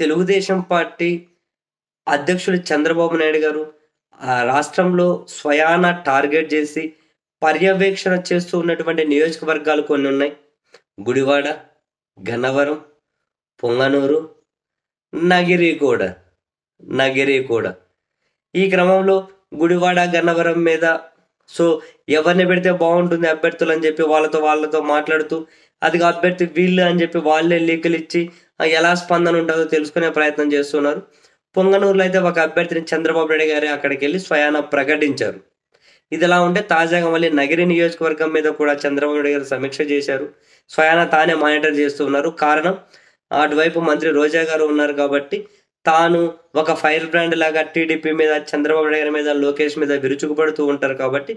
Telugu Desam party అధ్యక్షుడు చంద్రబాబు నాయుడు గారు ఆ రాష్ట్రంలో స్వయాన టార్గెట్ చేసి పర్యవేక్షణ చేస్తూ ఉన్నటువంటి నియోజకవర్గాలు కొన్ని ఉన్నాయి గుడివాడ గన్నవరం పొంగనూరు నగిరి కూడా ఈ క్రమంలో గుడివాడ గన్నవరం మీద సో ఎవరిని పెడితే బాగుంటుంది అభ్యర్థులు అని చెప్పి వాళ్ళతో వాళ్ళతో మాట్లాడుతూ అది అభ్యర్థి వీళ్ళు అని చెప్పి వాళ్ళే లీకులు ఇచ్చి ఎలా స్పందన ఉంటుందో తెలుసుకునే ప్రయత్నం చేస్తున్నారు పొంగనూరులో అయితే ఒక అభ్యర్థిని చంద్రబాబు నాయుడు గారు అక్కడికి వెళ్ళి స్వయాన ప్రకటించారు ఇదిలా ఉంటే తాజాగా మళ్ళీ నగరి నియోజకవర్గం మీద కూడా చంద్రబాబు నాయుడు గారు సమీక్ష చేశారు స్వయాన తానే మానిటర్ ఉన్నారు కారణం అటువైపు మంత్రి రోజా గారు ఉన్నారు కాబట్టి తాను ఒక ఫైర్ బ్రాండ్ లాగా టీడీపీ మీద చంద్రబాబు నాయుడు గారి మీద లోకేష్ మీద విరుచుకుపడుతూ ఉంటారు కాబట్టి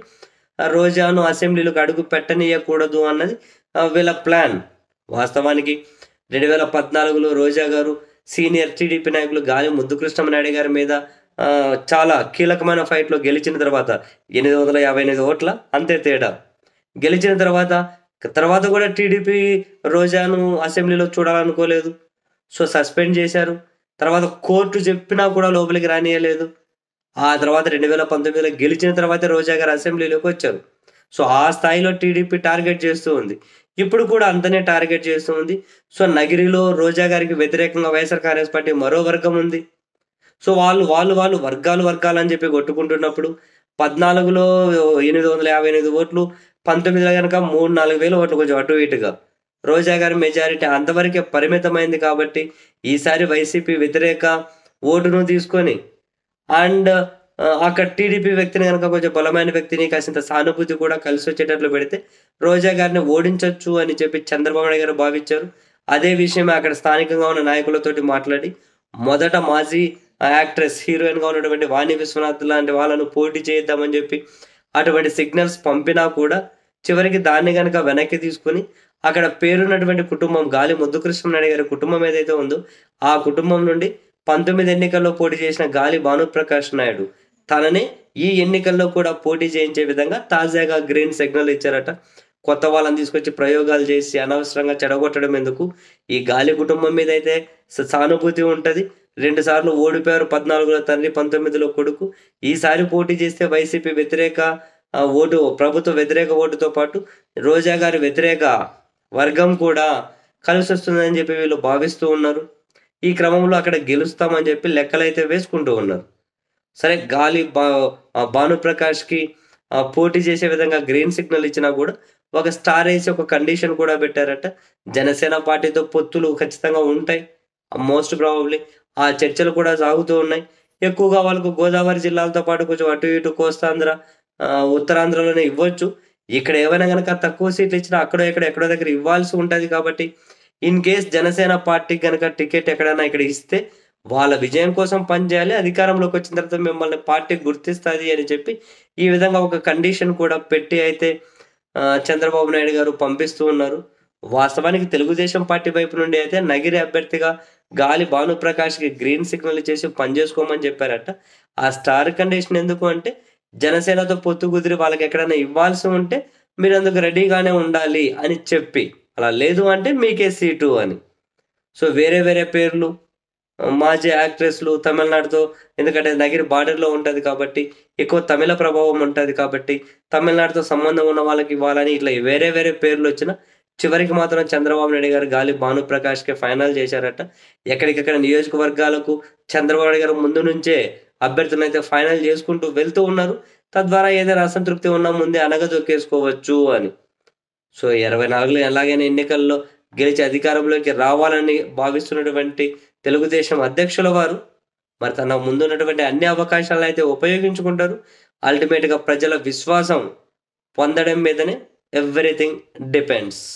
రోజాను అసెంబ్లీలకు అడుగు పెట్టనీయకూడదు అన్నది వీళ్ళ ప్లాన్ వాస్తవానికి రెండు వేల పద్నాలుగులో రోజా గారు సీనియర్ టీడీపీ నాయకులు గాలి ముద్దుకృష్ణమనాయుడు గారి మీద చాలా కీలకమైన ఫైట్లో గెలిచిన తర్వాత ఎనిమిది వందల యాభై ఎనిమిది ఓట్ల అంతే తేడా గెలిచిన తర్వాత తర్వాత కూడా టీడీపీ రోజాను అసెంబ్లీలో చూడాలనుకోలేదు సో సస్పెండ్ చేశారు తర్వాత కోర్టు చెప్పినా కూడా లోపలికి రానియలేదు ఆ తర్వాత రెండు వేల పంతొమ్మిదిలో గెలిచిన తర్వాతే రోజా గారు అసెంబ్లీలోకి వచ్చారు సో ఆ స్థాయిలో టీడీపీ టార్గెట్ చేస్తూ ఉంది ఇప్పుడు కూడా అంతనే టార్గెట్ చేస్తూ ఉంది సో నగిరిలో రోజా గారికి వ్యతిరేకంగా వైఎస్ఆర్ కాంగ్రెస్ పార్టీ మరో వర్గం ఉంది సో వాళ్ళు వాళ్ళు వాళ్ళు వర్గాలు వర్గాలు అని చెప్పి కొట్టుకుంటున్నప్పుడు పద్నాలుగులో ఎనిమిది వందల యాభై ఎనిమిది ఓట్లు పంతొమ్మిదిలో కనుక మూడు నాలుగు వేలు ఓట్లు కొంచెం అటు ఇటుగా రోజా గారి మెజారిటీ అంతవరకే పరిమితమైంది కాబట్టి ఈసారి వైసీపీ వ్యతిరేక ఓటును తీసుకొని అండ్ అక్కడ టీడీపీ వ్యక్తిని కనుక కొంచెం బలమైన వ్యక్తిని కాసింత సానుభూతి కూడా కలిసి వచ్చేటట్లు పెడితే రోజా గారిని ఓడించవచ్చు అని చెప్పి చంద్రబాబు నాయుడు గారు భావించారు అదే విషయమే అక్కడ స్థానికంగా ఉన్న నాయకులతోటి మాట్లాడి మొదట మాజీ యాక్ట్రెస్ హీరోయిన్గా ఉన్నటువంటి వాణి విశ్వనాథ్ లాంటి వాళ్ళను పోటీ చేద్దామని చెప్పి అటువంటి సిగ్నల్స్ పంపినా కూడా చివరికి దాన్ని కనుక వెనక్కి తీసుకుని అక్కడ పేరున్నటువంటి కుటుంబం గాలి ముద్దుకృష్ణ నాయుడు గారి కుటుంబం ఏదైతే ఉందో ఆ కుటుంబం నుండి పంతొమ్మిది ఎన్నికల్లో పోటీ చేసిన గాలి భానుప్రకాష్ నాయుడు తనని ఈ ఎన్నికల్లో కూడా పోటీ చేయించే విధంగా తాజాగా గ్రీన్ సిగ్నల్ ఇచ్చారట కొత్త వాళ్ళని తీసుకొచ్చి ప్రయోగాలు చేసి అనవసరంగా చెడగొట్టడం ఎందుకు ఈ గాలి కుటుంబం మీద అయితే సానుభూతి ఉంటుంది రెండుసార్లు ఓడిపోయారు పద్నాలుగులో తండ్రి పంతొమ్మిదిలో కొడుకు ఈసారి పోటీ చేస్తే వైసీపీ వ్యతిరేక ఓటు ప్రభుత్వ వ్యతిరేక ఓటుతో పాటు రోజా గారి వ్యతిరేక వర్గం కూడా కలిసి వస్తుందని చెప్పి వీళ్ళు భావిస్తూ ఉన్నారు ఈ క్రమంలో అక్కడ గెలుస్తామని చెప్పి లెక్కలైతే వేసుకుంటూ ఉన్నారు సరే గాలి బా భానుప్రకాష్కి పోటీ చేసే విధంగా గ్రీన్ సిగ్నల్ ఇచ్చినా కూడా ఒక స్టార్ వేసి ఒక కండిషన్ కూడా పెట్టారట జనసేన పార్టీతో పొత్తులు ఖచ్చితంగా ఉంటాయి మోస్ట్ ప్రాబబ్లీ ఆ చర్చలు కూడా సాగుతూ ఉన్నాయి ఎక్కువగా వాళ్ళకు గోదావరి జిల్లాలతో పాటు కొంచెం అటు ఇటు కోస్తాంధ్ర ఉత్తరాంధ్రలోనే ఇవ్వచ్చు ఇక్కడ ఏమైనా కనుక తక్కువ సీట్లు ఇచ్చినా అక్కడో ఇక్కడ ఎక్కడో దగ్గర ఇవ్వాల్సి ఉంటుంది కాబట్టి ఇన్ కేస్ జనసేన పార్టీకి కనుక టికెట్ ఎక్కడైనా ఇక్కడ ఇస్తే వాళ్ళ విజయం కోసం పనిచేయాలి అధికారంలోకి వచ్చిన తర్వాత మిమ్మల్ని పార్టీ గుర్తిస్తుంది అని చెప్పి ఈ విధంగా ఒక కండిషన్ కూడా పెట్టి అయితే చంద్రబాబు నాయుడు గారు పంపిస్తూ ఉన్నారు వాస్తవానికి తెలుగుదేశం పార్టీ వైపు నుండి అయితే నగిరి అభ్యర్థిగా గాలి భానుప్రకాష్కి గ్రీన్ సిగ్నల్ చేసి పనిచేసుకోమని చెప్పారట ఆ స్టార్ కండిషన్ ఎందుకు అంటే జనసేనతో పొత్తు కుదిరి వాళ్ళకి ఎక్కడైనా ఇవ్వాల్సి ఉంటే మీరు అందుకు రెడీగానే ఉండాలి అని చెప్పి అలా లేదు అంటే మీకే సీటు అని సో వేరే వేరే పేర్లు మాజీ యాక్ట్రెస్లు తమిళనాడుతో ఎందుకంటే నగిరి బార్డర్లో ఉంటుంది కాబట్టి ఎక్కువ తమిళ ప్రభావం ఉంటుంది కాబట్టి తమిళనాడుతో సంబంధం ఉన్న వాళ్ళకి ఇవ్వాలని ఇట్లా వేరే వేరే పేర్లు వచ్చిన చివరికి మాత్రం చంద్రబాబు నాయుడు గారు గాలి భానుప్రకాష్కి ఫైనల్ చేశారట ఎక్కడికక్కడ నియోజకవర్గాలకు చంద్రబాబు నాయుడు గారు ముందు నుంచే అభ్యర్థులను అయితే ఫైనల్ చేసుకుంటూ వెళ్తూ ఉన్నారు తద్వారా ఏదైనా అసంతృప్తి ఉన్నా ముందే అనగదొక్కేసుకోవచ్చు అని సో ఇరవై నాలుగులో ఎలాగైనా ఎన్నికల్లో గెలిచి అధికారంలోకి రావాలని భావిస్తున్నటువంటి తెలుగుదేశం అధ్యక్షుల వారు మరి తన ముందున్నటువంటి అన్ని అవకాశాలను అయితే ఉపయోగించుకుంటారు అల్టిమేట్గా ప్రజల విశ్వాసం పొందడం మీదనే ఎవ్రీథింగ్ డిపెండ్స్